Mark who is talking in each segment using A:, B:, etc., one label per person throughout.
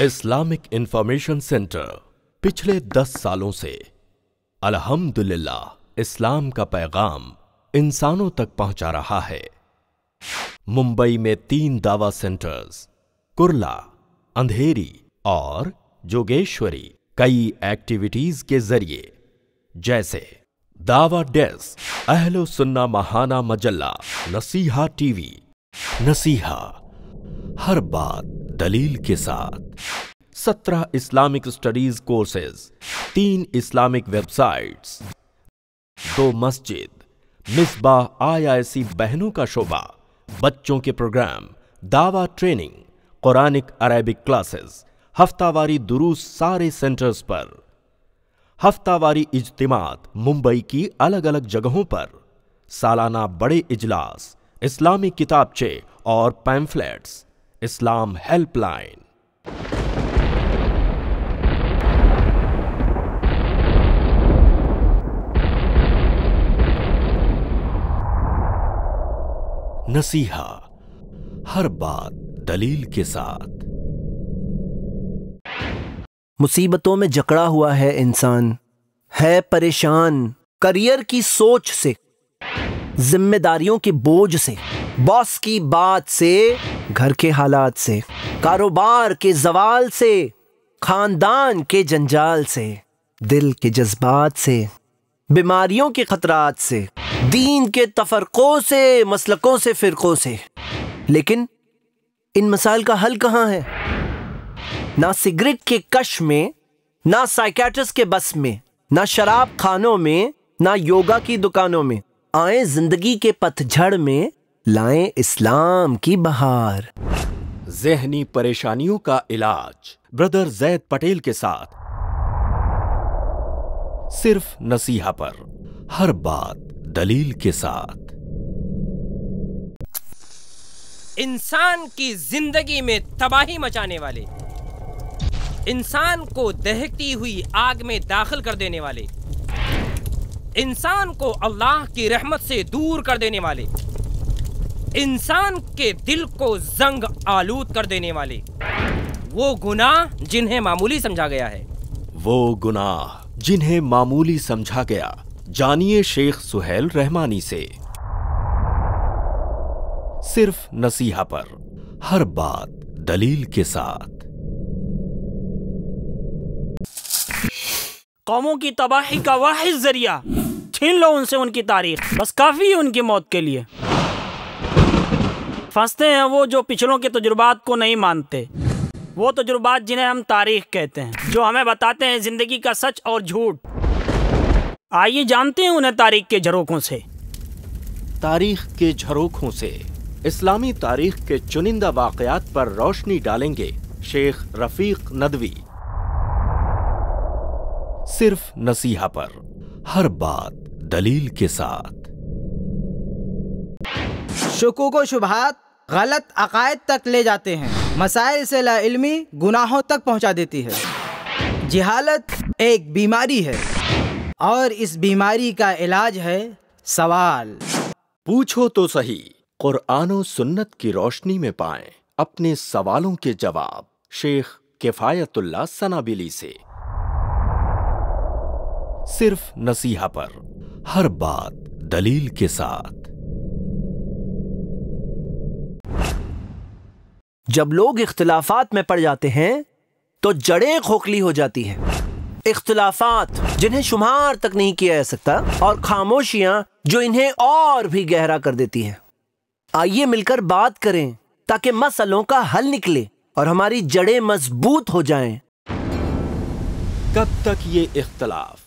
A: Islamic information centre पिछले दस सालों से अल्हम्दुलिल्लाह इस्लाम का पैगाम इंसानों तक पहुंचा रहा है मुंबई में तीन दावा सेंटर्स कुरला अंधेरी और जोगेश्वरी कई एक्टिविटीज के जरिए जैसे दावा डेस्क अहलो सुन्ना महाना मजल्ला नसीहा टीवी नसीहा हर बात दलील के साथ सत्रह इस्लामिक स्टडीज कोर्सेज तीन इस्लामिक वेबसाइट्स दो मस्जिद मिसबा आईआईसी बहनों का शोभा बच्चों के प्रोग्राम दावा ट्रेनिंग कुरानिक अरेबिक क्लासेस हफ्तावारी दुरूस सारे सेंटर्स पर हफ्तावारी इज्तिमात मुंबई की अलग अलग जगहों पर सालाना बड़े इजलास इस्लामी किताबचे और पैम्फलेट्स इस्लाम हेल्पलाइन
B: नसीहा हर बात दलील के साथ मुसीबतों में जकड़ा हुआ है इंसान है परेशान करियर की सोच से जिम्मेदारियों के बोझ से बॉस की बात से घर के हालात से कारोबार के जवाल से खानदान के जंजाल से दिल के जज्बात से बीमारियों के ख़तरात से दीन के तफरक़ों से मसलकों से फ़िरक़ों से लेकिन इन मसाइल का हल कहाँ है ना सिगरेट के कश में ना साइकेट्रिस्ट के बस में ना शराब खानों में ना योगा की दुकानों में आए जिंदगी के पतझड़ में लाए इस्लाम की बहार जहनी परेशानियों का इलाज
A: ब्रदर जैद पटेल के साथ सिर्फ नसीहा पर हर बात दलील के साथ
B: इंसान की जिंदगी में तबाही मचाने वाले इंसान को दहकती हुई आग में दाखिल कर देने वाले इंसान को अल्लाह की रहमत से दूर कर देने वाले इंसान के दिल को जंग आलूद कर देने वाले वो गुनाह जिन्हें मामूली समझा गया है
A: वो गुनाह जिन्हें मामूली समझा गया जानिए शेख सुहेल रहमानी से सिर्फ नसीहा पर हर बात दलील के साथ
B: कौमों की तबाही का वाहिद जरिया छीन लो उनसे उनकी तारीख बस काफ़ी है उनकी मौत के लिए फंसते हैं वो जो पिछलों के तजुर्बात को नहीं मानते वो तजुर्बात जिन्हें हम तारीख कहते हैं जो हमें बताते हैं ज़िंदगी का सच और झूठ आइए जानते हैं उन्हें तारीख के झरोखों से
A: तारीख के झरोखों से इस्लामी तारीख के चुनिंदा वाकयात पर रोशनी डालेंगे शेख रफीक नदवी सिर्फ नसीहा पर हर बात
B: दलील के साथ को शुभात गलत अकायद तक ले जाते हैं मसाइल से लाइलमी गुनाहों तक पहुंचा देती है जिहालत एक बीमारी है और इस बीमारी का इलाज है सवाल पूछो तो सही
A: कुरान सुन्नत की रोशनी में पाएं अपने सवालों के जवाब शेख किफ़ायतुल्ला सनाबिली से सिर्फ नसीहा पर हर बात दलील के साथ
B: जब लोग इख्तलाफात में पड़ जाते हैं तो जड़ें खोखली हो जाती हैं इख्तलाफात जिन्हें शुमार तक नहीं किया जा सकता और खामोशियां जो इन्हें और भी गहरा कर देती हैं आइए मिलकर बात करें ताकि मसलों का हल निकले और हमारी जड़ें मजबूत हो जाएं। कब तक ये इख्तलाफ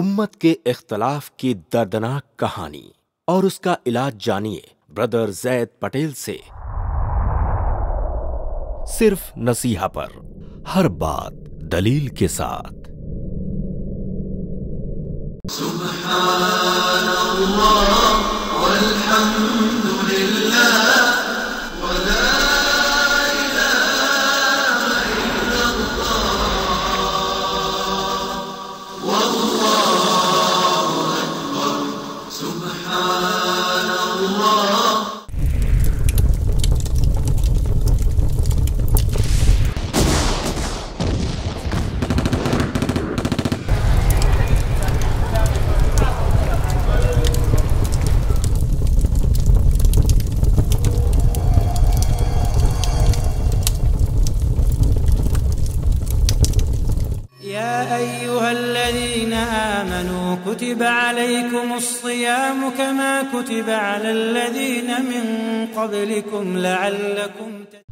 B: उम्मत के
A: इख्तलाफ की दर्दनाक कहानी और उसका इलाज जानिए ब्रदर जैद पटेल से सिर्फ नसीहा पर हर बात दलील के साथ
B: آمنوا كتب عليكم الصيام كما كتب على الذين من قبلكم لعلكم تتقون